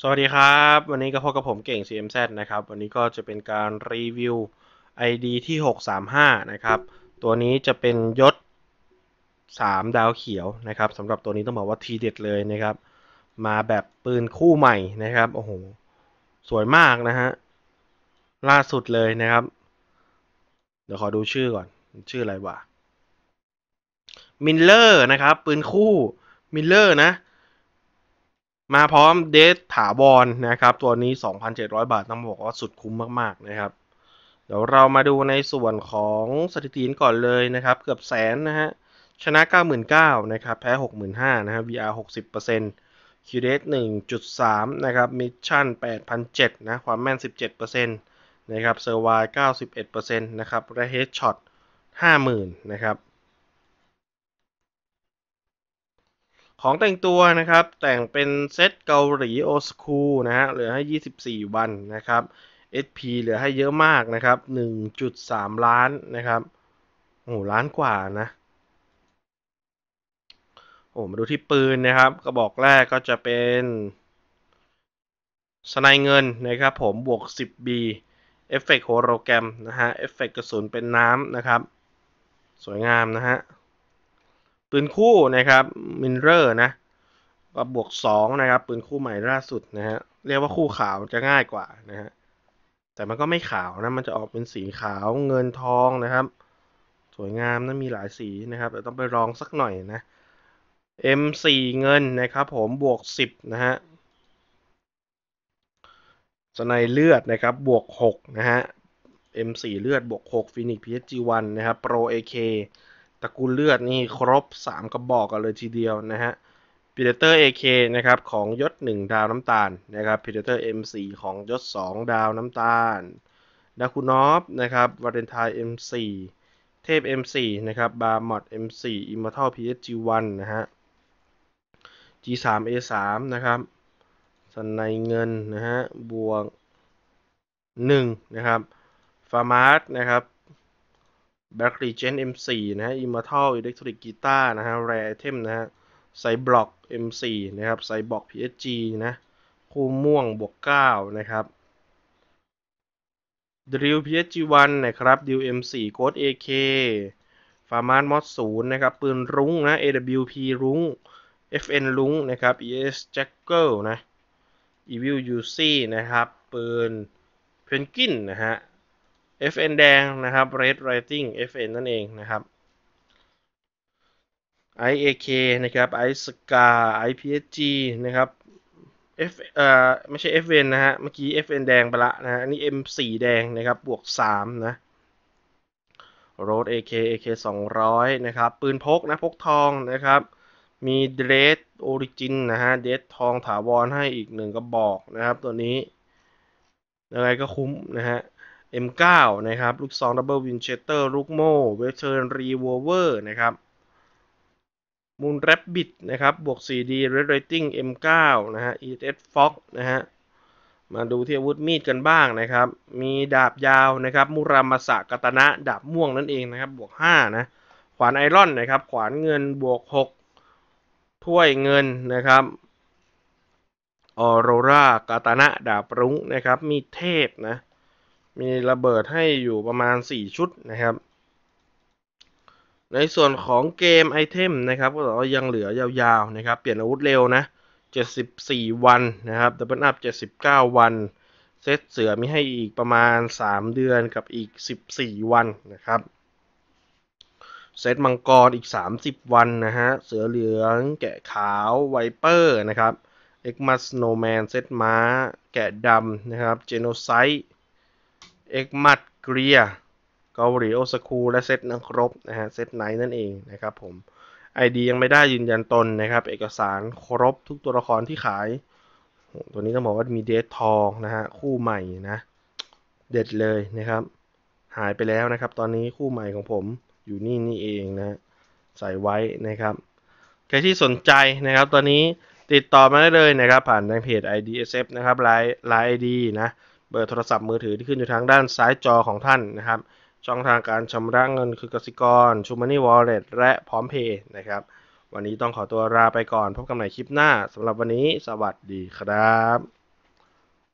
สวัสดีครับวันนี้ก็พบกับผมเก่ง CMZ นะครับวันนี้ก็จะเป็นการรีวิว ID ที่ 635 นะครับ ตัวนี้จะเป็นยศ3ดาวเขียวนะครับสำหรับตัวนี้ต้องบอกว่าทีเด็ดเลยนะครับมาแบบปืนคู่ใหม่นะครับโอ้โหสวยมากนะฮะล่าสุดเลยนะครับ เดี๋ยวขอดูชื่อก่อนชื่ออะไรวะมิลเลอร์นะครับ ปืนคู่มิลเลอร์นะมาพร้อมเดสถาวรนะครับตัวนี้ 2,700 บาท ต้องบอกว่าสุดคุ้มมากๆนะครับ เดี๋ยวเรามาดูในส่วนของสถิติก่อนเลยนะครับ เกือบแสนนะฮะชนะ 99,000นะครับ แพ้ 65,000นะฮะ VR 60% QDS 1.3 นะครับ มิชชั่น8,007นะความแม่น 17%นะครับเซอร์วาย91%นะครับ และเฮดช็อต50,000 นะครับของแต่งตัวนะครับ แต่งเป็นเซตเกาหลีโอสคูลนะฮะ เหลือให้ 24 วันนะครับ SP เหลือให้เยอะมากนะครับ 1.3 ล้านนะครับ โอ้ล้านกว่านะ โอ้มาดูที่ปืนนะครับ กระบอกแรกก็จะเป็นสไนเงินนะครับผม บวก 10B เอฟเฟกโฮโลแกรมนะฮะ เอฟเฟกกระสุนเป็นน้ำนะครับ สวยงามนะฮะปืนคู่นะครับมินเรอร์นะก็บวก2นะครับปืนคู่ใหม่ล่าสุดนะฮะเรียกว่าคู่ขาวจะง่ายกว่านะฮะแต่มันก็ไม่ขาวนะมันจะออกเป็นสีขาวเงินทองนะครับ สวยงามนะมีหลายสีนะครับแต่ต้องไปลองสักหน่อยนะ M4 เงินนะครับผมบวก 10นะฮะสไนเลือดนะครับบวก6นะฮะ M4 เลือดบวก6 Phoenix PSG1 นะครับ Pro AK ตระกูลเลือดนี่ครบ 3กระบอกกันเลยทีเดียวนะฮะ p r e d a t อ r AK นะครับ ของยศ1ดาวน้ำตาลนะครับพ p เดเตอร์ M4 ของยศ2ดาวน้ำตาลดาคูนอฟนะครับ วาเลนไทน์ M4 เทพ M4 นะครับ บาร์มอด M4 i m ลพีเอส PSG1 นะฮะ G3 A3 นะครับสนในเงิน นะฮะ บวก1นะครับ ฟาร์มาร์นะครับ b ร a c k น e g e n ส M4 นะฮะ Immortal Electric Guitar นะฮะ Rare Item นะฮะไซบล็อก M4 นะครับไซบล็อก PSG นะ คู่ม่วงบวก 9 นะครับดิว PSG1 นะครับดิว M4 โค้ด AK ฟาร์มานมอสศูนย์นะครับ ปืนรุ้งนะ AWP รุ้ง FN รุ้งนะครับ ES Jackal นะ Evil UC นะครับ ปืนเพนกินนะฮะ fn แดงนะครับ red writing fn นั่นเองนะครับ iak นะครับ isca ipsg นะครับ f เอ่อไม่ใช่ fn นะฮะเมื่อกี้ fn แดงไปละนะฮะนี่ m4 แดงนะครับบวก 3 นะ road ak ak 200 นะครับ ปืนพกนะพกทองนะครับ มีเด e ส o อริจินนะฮะเด e สทองถาวรให้อีกหนึ่งกระบอกนะครับ ตัวนี้ยังไงก็คุ้มนะฮะ M9 นะครับ ลูกซองดับเบิลวินเชสเตอร์ ลูกโม่เวเทอร์ รีวอเวอร์ นะครับมูนแรบบิทนะครับ บวก 4D Red Rating M9 นะฮะ ES Fox นะฮะ มาดูที่อาวุธมีดกันบ้างนะครับ มีดาบยาวนะครับ มุรามาสะกตนะ ดาบม่วงนั่นเองนะครับ บวก 5 นะ ขวานไอรอนนะครับ ขวานเงินบวก 6 ถ้วยเงินนะครับออโรรากาตนะดาบรุ้งนะครับ มีเทพนะมีระเบิดให้อยู่ประมาณ 4 ชุดนะครับ ในส่วนของเกมไอเทมนะครับ ก็ยังเหลือยาวๆนะครับ เปลี่ยนอาวุธเร็วนะ 74 วันนะครับดับเบิลอัพ79 วัน เซตเสือมีให้อีกประมาณ 3 เดือนกับอีก 14 วันนะครับเซตมังกรอีก 30 วันนะฮะ เสือเหลือง แกะขาว ไวเปอร์นะครับเอ็กมาสโนแมนเซตม้า แกะดำนะครับ เจโนไซต์เอ็กมัดเกรียเกาหลีโอสคูและเซตนักรบนะฮะเซตไนนั่นเองนะครับ ผม ID ยังไม่ได้ยืนยันตนนะครับ เอกสารครบทุกตัวละครที่ขาย ตัวนี้ต้องบอกว่ามีเดททองนะฮะคู่ใหม่นะ เด็ดเลยนะครับ หายไปแล้วนะครับ ตอนนี้คู่ใหม่ของผมอยู่นี่นี่เองนะใส่ไว้นะครับใครที่สนใจนะครับ ตอนนี้ติดต่อมาได้เลยนะครับ ผ่านทางเพจ IDSF นะครับไลน์ไลน์ ID นะเบอร์โทรศัพท์มือถือที่ขึ้นอยู่ทางด้านซ้ายจอของท่านนะครับ ช่องทางการชำระเงินคือกสิกรชูมานี่วอลเล็ตและพร้อมเพย์นะครับ วันนี้ต้องขอตัวลาไปก่อน พบกันใหม่คลิปหน้าสำหรับวันนี้สวัสดีครับ